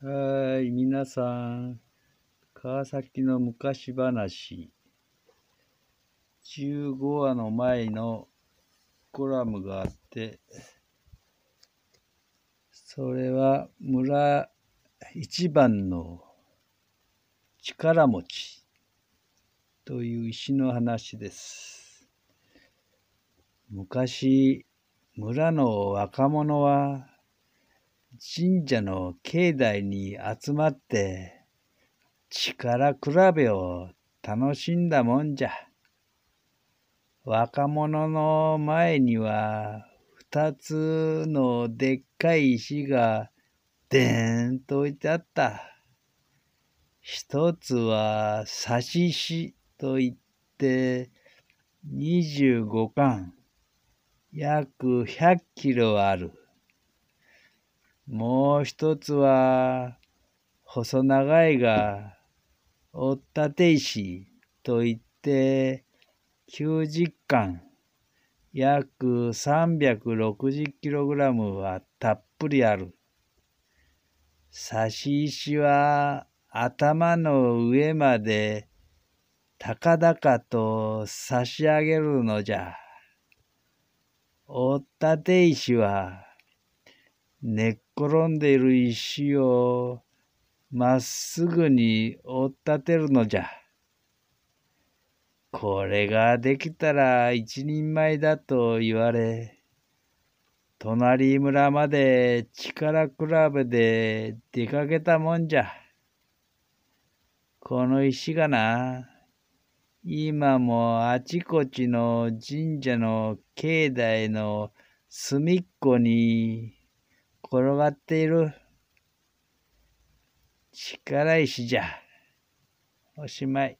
はい、皆さん、川崎の昔話、15話の前のコラムがあって、それは村一番の力持ちという石の話です。昔、村の若者は神社の境内に集まって力比べを楽しんだもんじゃ。若者の前には二つのでっかい石がでんと置いてあった。一つは刺し石といって25巻、約100キロある。もう一つは、細長いが、おったて石といって、90巻、約 360kg はたっぷりある。差し石は頭の上まで高々と差し上げるのじゃ。おったて石は寝っ転んでいる石をまっすぐに追っ立てるのじゃ。これができたら一人前だと言われ、隣村まで力比べで出かけたもんじゃ。この石がな、今もあちこちの神社の境内の隅っこに転がっている力石じゃ。おしまい。